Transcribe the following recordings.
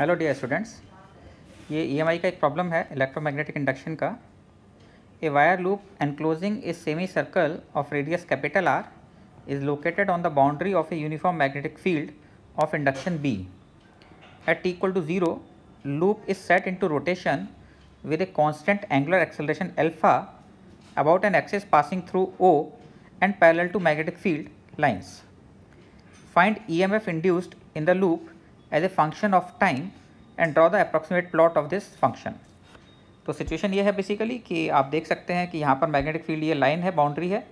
hello dear students ये EMI e का एक प्रॉब्लम है इलेक्ट्रोमैग्नेटिक इंडक्शन का a wire loop enclosing a semi circle of radius capital R is located on the boundary of a uniform magnetic field of induction B at equal to zero loop is set into rotation with a constant angular acceleration alpha about an axis passing through O and parallel to magnetic field lines find E M F induced in the loop as a function of time and draw the approximate plot of this function तो situation ये है basically कि आप देख सकते हैं कि यहाँ पर मैग्नेटिक फील्ड ये लाइन है बाउंड्री है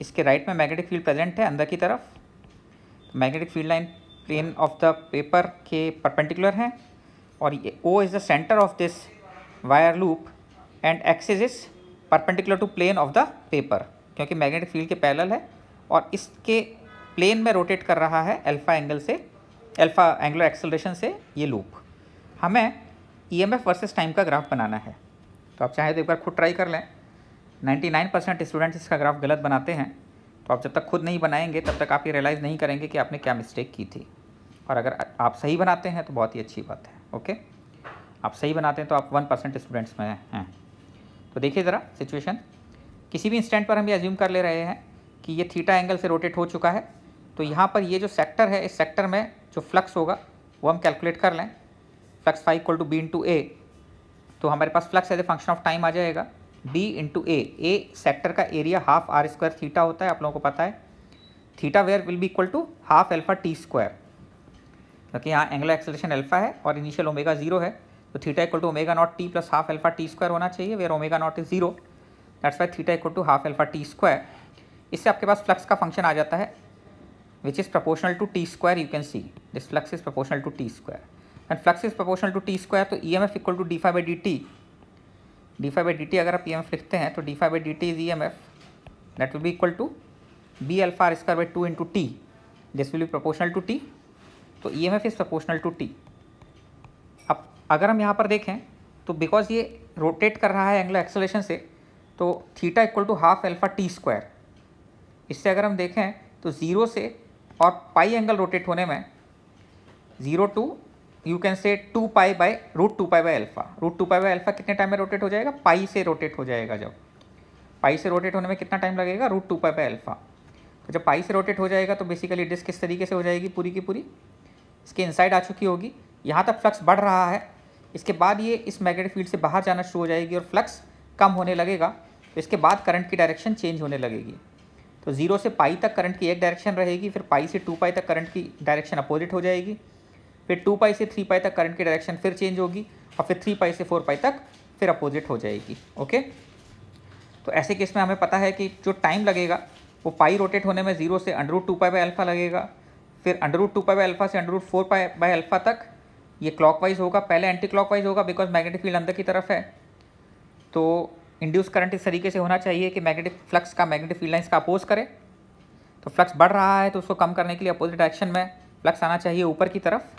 इसके राइट right में मैग्नेटिक फील्ड प्रेजेंट है अंदर की तरफ magnetic field line plane of the paper के परपेंडिकुलर हैं और ये O is the centre of this wire loop and axis is perpendicular to plane of the paper क्योंकि मैग्नेटिक फील्ड के पैरल है और इसके प्लेन में रोटेट कर रहा है अल्फा एंगल से अल्फ़ा एंगुलर एक्सलेशन से ये लूप हमें E M F versus time का ग्राफ बनाना है तो आप चाहें तो एक बार खुद ट्राई कर लें 99 परसेंट स्टूडेंट्स इसका ग्राफ गलत बनाते हैं तो आप जब तक खुद नहीं बनाएंगे तब तक आप ये रियलाइज़ नहीं करेंगे कि आपने क्या मिस्टेक की थी और अगर आप सही बनाते हैं तो बहुत ही अच्छी बात है ओके आप सही बनाते हैं तो आप वन परसेंट स्टूडेंट्स में हैं तो देखिए ज़रा सिचुएशन किसी भी इंस्टेंट पर हम ये एज्यूम कर ले रहे हैं कि ये थीटा एंगल से रोटेट हो चुका है तो यहाँ पर ये जो सेक्टर है इस सेक्टर में जो फ्लक्स होगा वो हम कैलकुलेट कर लें flux phi equal to B into A तो हमारे पास flux as a function of time आ जाएगा B into A a sector का area half R square theta होता है आप लोगों को पता है theta where will be equal to half alpha T square क्योंकि यहाँ एंगुलर एक्सलेशन एल्फा है और इनिशियल ओमेगा जीरो है तो theta equal to omega not T plus half alpha T square होना चाहिए where omega not is zero that's why theta equal to half alpha T square इससे आपके पास flux का function आ जाता है which is proportional to t square you can see this flux is proportional to t square and flux is proportional to t square तो E M F equal to D phi by D T D phi by D T अगर आप E M F लिखते हैं तो D phi by D T is E M F that will be equal to b alpha r square by 2 into t this will be proportional to t तो E M F is proportional to T अब अगर हम यहाँ पर देखें तो because ये rotate कर रहा है एंगुलर एक्सलेशन से तो theta equal to half alpha T square इससे अगर हम देखें तो ज़ीरो से और पाई एंगल रोटेट होने में zero to you can say two pi by root two pi by alpha root two pi by alpha कितने टाइम में रोटेट हो जाएगा पाई से रोटेट हो जाएगा जब पाई से रोटेट होने में कितना टाइम लगेगा root two pi by alpha तो जब पाई से रोटेट हो जाएगा तो बेसिकली डिस्क किस तरीके से हो जाएगी पूरी की पूरी इसके इनसाइड आ चुकी होगी यहाँ तक फ्लक्स बढ़ रहा है इसके बाद ये इस मैग्नेटिक फील्ड से बाहर जाना शुरू हो जाएगी और फ्लक्स कम होने लगेगा तो इसके बाद करंट की डायरेक्शन चेंज होने लगेगी तो जीरो से पाई तक करंट की एक डायरेक्शन रहेगी फिर पाई से टू पाई तक करंट की डायरेक्शन अपोजिट हो जाएगी फिर टू पाई से थ्री पाई तक करंट की डायरेक्शन फिर चेंज होगी और फिर थ्री पाई से फोर पाई तक फिर अपोजिट हो जाएगी ओके तो ऐसे केस में हमें पता है कि जो टाइम लगेगा वो पाई रोटेट होने में जीरो से under root two pi by alpha लगेगा फिर under root two pi by alpha से under root four pi by alpha तक ये क्लॉकवाइज होगा पहले एंटी क्लॉकवाइज होगा बिकॉज मैग्नेटिक फील्ड अंदर की तरफ है तो इंड्यूस करंट इस तरीके से होना चाहिए कि मैग्नेटिक फ्लक्स का मैग्नेटिक फील्ड लाइन्स का अपोज करे तो फ्लक्स बढ़ रहा है तो उसको कम करने के लिए अपोजिट डायरेक्शन में फ्लक्स आना चाहिए ऊपर की तरफ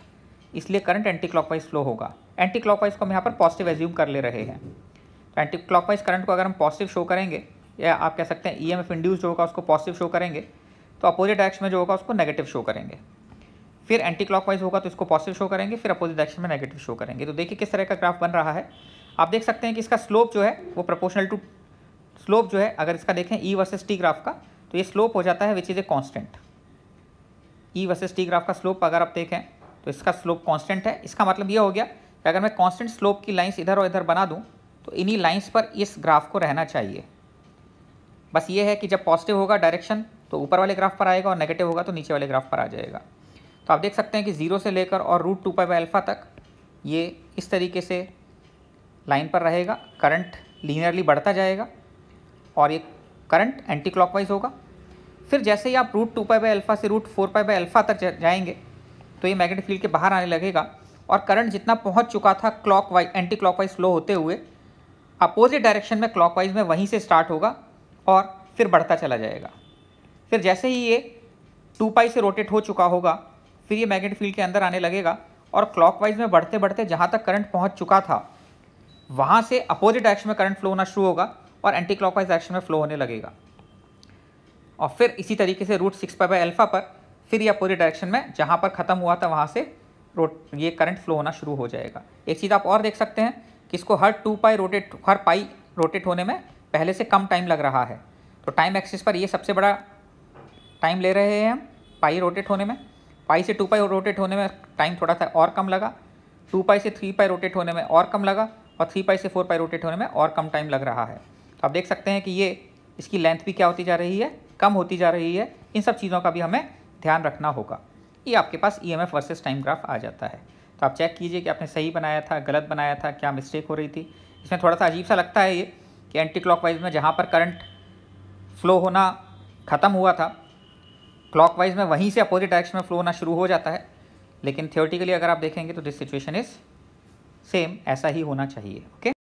इसलिए करंट एंटी क्लॉकवाइज फ्लो होगा एंटी क्लॉकवाइज को हम यहाँ पर पॉजिटिव एज्यूम कर ले रहे हैं तो एंटी क्लॉकवाइज करंट को अगर हम पॉजिटिव शो करेंगे या आप कह सकते हैं ई एम एफ इंड्यूस जो होगा उसको पॉजिटिव शो करेंगे तो अपोजिट डायरेक्शन में जो होगा उसको नेगेटिव शो करेंगे फिर एंटी क्लॉकवाइज होगा तो इसको पॉजिटिव शो करेंगे फिर अपोजिट डायरेक्शन में नेगेटिव शो करेंगे तो देखिए किस तरह का ग्राफ बन रहा है आप देख सकते हैं कि इसका स्लोप जो है वो प्रोपोर्शनल टू स्लोप जो है अगर इसका देखें ई वर्सेस टी ग्राफ का तो ये स्लोप हो जाता है which is a constant E versus T graph का स्लोप अगर आप देखें तो इसका स्लोप कांस्टेंट है इसका मतलब ये हो गया कि अगर मैं कांस्टेंट स्लोप की लाइंस इधर और इधर बना दूं तो इन्हीं लाइंस पर इस ग्राफ को रहना चाहिए बस ये है कि जब पॉजिटिव होगा डायरेक्शन तो ऊपर वाले ग्राफ पर आएगा और नेगेटिव होगा तो नीचे वाले ग्राफ पर आ जाएगा तो आप देख सकते हैं कि जीरो से लेकर और root two pi by alpha तक ये इस तरीके से लाइन पर रहेगा करंट लीनियरली बढ़ता जाएगा और ये करंट एंटी क्लॉकवाइज होगा फिर जैसे ही आप root two pi by alpha से root four pi by alpha तक जाएंगे तो ये मैग्नेटिक फील्ड के बाहर आने लगेगा और करंट जितना पहुंच चुका था clockwise anti clockwise slow होते हुए अपोजिट डायरेक्शन में क्लॉक वाइज में वहीं से स्टार्ट होगा और फिर बढ़ता चला जाएगा फिर जैसे ही ये टू पाई से रोटेट हो चुका होगा फिर ये मैग्नेटिक फील्ड के अंदर आने लगेगा और क्लॉक में बढ़ते बढ़ते जहाँ तक करंट पहुँच चुका था वहाँ से अपोजिट डायरेक्शन में करंट फ्लो होना शुरू होगा और एंटी क्लॉकवाइज डायरेक्शन में फ्लो होने लगेगा और फिर इसी तरीके से root six pi by alpha पर फिर ये अपोजिट डायरेक्शन में जहाँ पर ख़त्म हुआ था वहाँ से रोट ये करंट फ्लो होना शुरू हो जाएगा एक चीज़ आप और देख सकते हैं कि इसको हर टू पाई रोटेट हर पाई रोटेट होने में पहले से कम टाइम लग रहा है तो टाइम एक्सिस पर ये सबसे बड़ा टाइम ले रहे हैं हम पाई रोटेट होने में पाई से टू पाई रोटेट होने में टाइम थोड़ा सा और कम लगा टू पाई से थ्री पाई रोटेट होने में और कम लगा और थ्री पाई से फोर पाई रोटेट होने में और कम टाइम लग रहा है तो आप देख सकते हैं कि ये इसकी लेंथ भी क्या होती जा रही है कम होती जा रही है इन सब चीज़ों का भी हमें ध्यान रखना होगा ये आपके पास E M F versus time graph आ जाता है तो आप चेक कीजिए कि आपने सही बनाया था गलत बनाया था क्या मिस्टेक हो रही थी इसमें थोड़ा सा अजीब सा लगता है ये कि एंटी क्लॉक में जहाँ पर करंट फ्लो होना ख़त्म हुआ था क्लॉकवाइज में वहीं से अपोजिट डायरेक्शन में फ्लो होना शुरू हो जाता है लेकिन थियोटिकली अगर आप देखेंगे तो दिस सिचुएशन इज़ सेम ऐसा ही होना चाहिए ओके